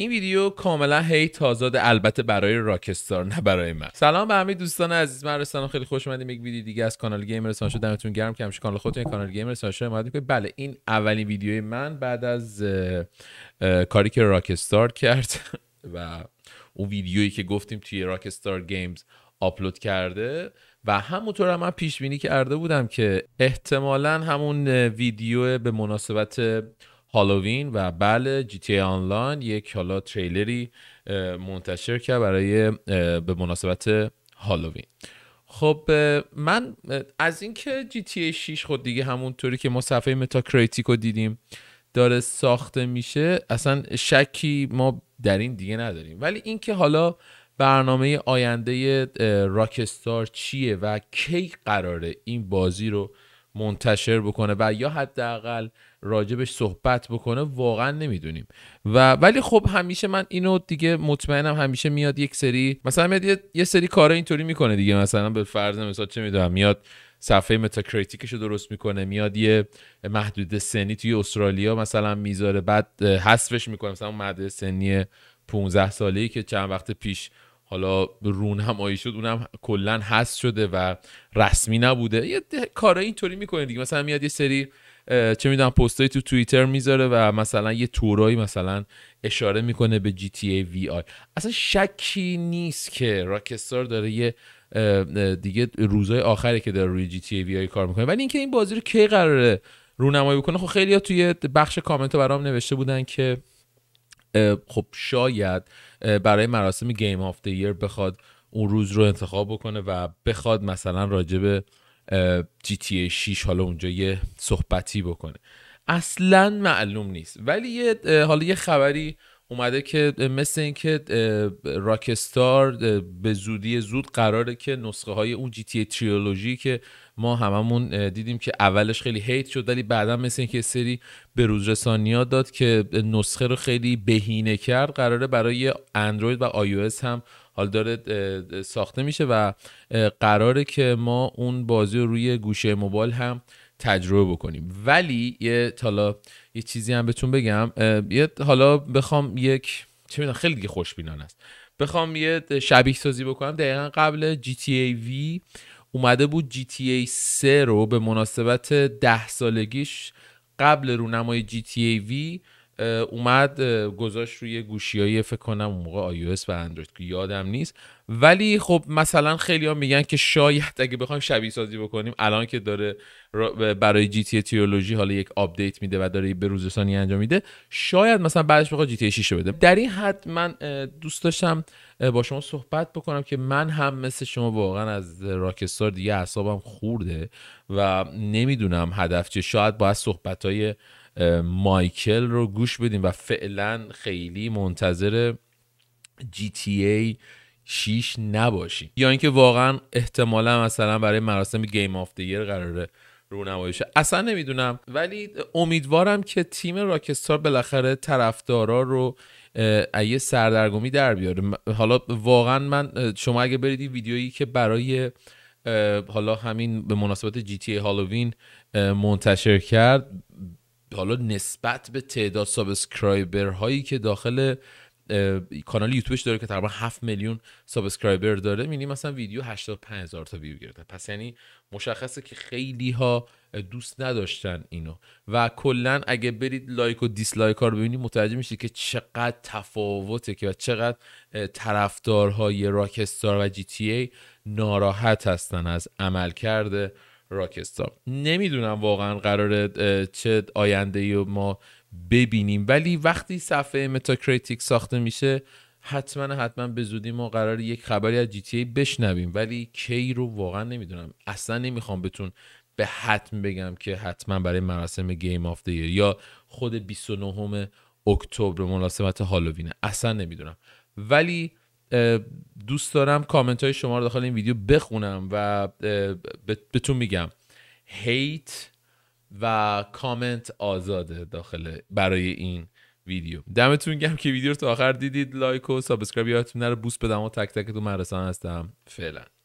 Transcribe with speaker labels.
Speaker 1: این ویدیو کاملا هی تازاده البته برای راکستار نه برای من سلام به همه دوستان عزیز من رسانم خیلی خوش اومدید یک ویدیو دیگه از کانال گیمر شد دمتون گرم که همیشه کانال خودتون کانال گیمر سانشو اومد بله این اولین ویدیوی من بعد از کاری که راکستار کرد و اون ویدیویی که گفتیم توی راکستار گیمز آپلود کرده و همونطور هم من پیش بینی کرده بودم که احتمالا همون ویدیو به مناسبت هالووین و بله جی تی آنلاین یک حالا تریلری منتشر کرد برای به مناسبت هالووین خب من از اینکه جی تی 6 خود دیگه همونطوری که ما صفحه متاکریتیک رو دیدیم داره ساخته میشه اصلا شکی ما در این دیگه نداریم ولی اینکه حالا برنامه آینده راکستار چیه و کی قراره این بازی رو منتشر بکنه و یا حداقل راجبش صحبت بکنه واقعا نمیدونیم و ولی خب همیشه من اینو دیگه مطمئنم همیشه میاد یک سری مثلا میاد یه سری کارا اینطوری میکنه دیگه مثلا به فرض مثلا چه میدونم میاد صفحه متاکریتیکش رو درست میکنه میاد یه محدود سنی توی استرالیا مثلا میذاره بعد حذفش میکنه مثلا محدود سنی 15 ای که چند وقت پیش حالا رونمایی شد اونم کلا هست شده و رسمی نبوده یه این اینطوری میکنه دیگه مثلا میاد یه سری چه میدونم پستای تو توییتر میذاره و مثلا یه تورایی مثلا اشاره میکنه به جی تی ای وی آی اصلا شکی نیست که راکستار داره یه دیگه روزای آخری که داره روی جی تی ای وی آی کار میکنه ولی اینکه این بازی رو کی قراره رونمایی بکنه خب خیلی ها توی بخش کامنت برام نوشته بودن که خب شاید برای مراسم گیم آف دی بخواد اون روز رو انتخاب بکنه و بخواد مثلا راجب جی تی 6 حالا اونجا یه صحبتی بکنه اصلا معلوم نیست ولی یه حالا یه خبری اومده که مثل اینکه راکستار به زودی زود قراره که نسخه های اون جی تی تریولوژی که ما هممون دیدیم که اولش خیلی هیت شد ولی بعدا مثل اینکه سری به روز داد که نسخه رو خیلی بهینه کرد قراره برای اندروید و آی هم حال داره ساخته میشه و قراره که ما اون بازی رو روی گوشه موبایل هم تجربه بکنیم ولی یه حالا یه چیزی هم بهتون بگم یه حالا بخوام یک چه میدونم خیلی دیگه خوشبینانه است بخوام یه شبیه سازی بکنم دقیقا قبل GTA V اومده بود GTA 3 رو به مناسبت ده سالگیش قبل رونمای GTA V اومد گذاشت روی گوشی فکر کنم اون موقع iOS و اندروید که یادم نیست ولی خب مثلا خیلی ها میگن که شاید اگه بخوایم شبیه سازی بکنیم الان که داره برای جی تی تیولوژی حالا یک آپدیت میده و داره به روزستانی انجام میده شاید مثلا بعدش بخواد جی تی 6 بده در این حد من دوست داشتم با شما صحبت بکنم که من هم مثل شما واقعا از راکستار دیگه اعصابم خورده و نمیدونم هدف چیه شاید باید صحبت های مایکل رو گوش بدیم و فعلا خیلی منتظر GTA 6 نباشیم یا اینکه واقعا احتمالا مثلا برای مراسم گیم آف دیگر قراره رو نمایشه اصلا نمیدونم ولی امیدوارم که تیم راکستار بالاخره طرفدارا رو ایه سردرگمی در بیاره حالا واقعا من شما اگه برید ویدیویی که برای حالا همین به مناسبت جی تی هالووین منتشر کرد حالا نسبت به تعداد سابسکرایبر هایی که داخل کانال یوتیوبش داره که تقریبا 7 میلیون سابسکرایبر داره میبینی مثلا ویدیو 85 هزار تا ویو گرفته پس یعنی مشخصه که خیلی ها دوست نداشتن اینو و کلا اگه برید لایک و دیسلایک ها رو ببینید متوجه میشید که چقدر تفاوته که و چقدر طرفدارهای راکستار و جی تی ای ناراحت هستن از عمل کرده راکستار نمیدونم واقعا قراره چه آینده ای ما ببینیم ولی وقتی صفحه متاکریتیک ساخته میشه حتما حتما به زودی ما قرار یک خبری از جی تی ای بشنویم ولی کی رو واقعا نمیدونم اصلا نمیخوام بتون به حتم بگم که حتما برای مراسم گیم آف دی یا خود 29 اکتبر مناسبت هالووینه اصلا نمیدونم ولی دوست دارم کامنت های شما رو داخل این ویدیو بخونم و بهتون میگم هیت و کامنت آزاده داخل برای این ویدیو دمتون گم که ویدیو رو تا آخر دیدید لایک و سابسکرایب یادتون نره بوست بدم و تک تو مرسان هستم فعلا